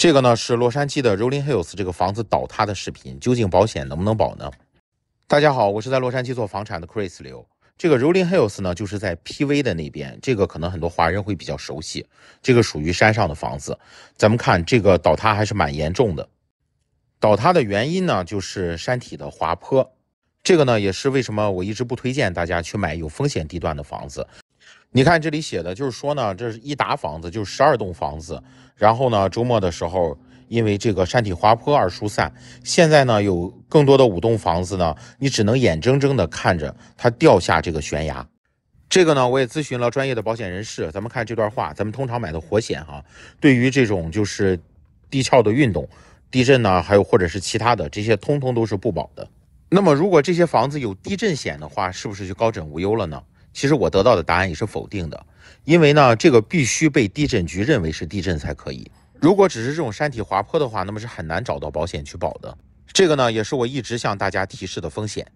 这个呢是洛杉矶的 Rolling Hills 这个房子倒塌的视频，究竟保险能不能保呢？大家好，我是在洛杉矶做房产的 Chris 刘。这个 Rolling Hills 呢就是在 PV 的那边，这个可能很多华人会比较熟悉。这个属于山上的房子，咱们看这个倒塌还是蛮严重的。倒塌的原因呢就是山体的滑坡。这个呢也是为什么我一直不推荐大家去买有风险地段的房子。你看这里写的，就是说呢，这是一打房子，就是十二栋房子，然后呢，周末的时候因为这个山体滑坡而疏散，现在呢，有更多的五栋房子呢，你只能眼睁睁的看着它掉下这个悬崖。这个呢，我也咨询了专业的保险人士，咱们看这段话，咱们通常买的火险哈，对于这种就是地壳的运动、地震呢，还有或者是其他的这些，通通都是不保的。那么如果这些房子有地震险的话，是不是就高枕无忧了呢？其实我得到的答案也是否定的，因为呢，这个必须被地震局认为是地震才可以。如果只是这种山体滑坡的话，那么是很难找到保险去保的。这个呢，也是我一直向大家提示的风险。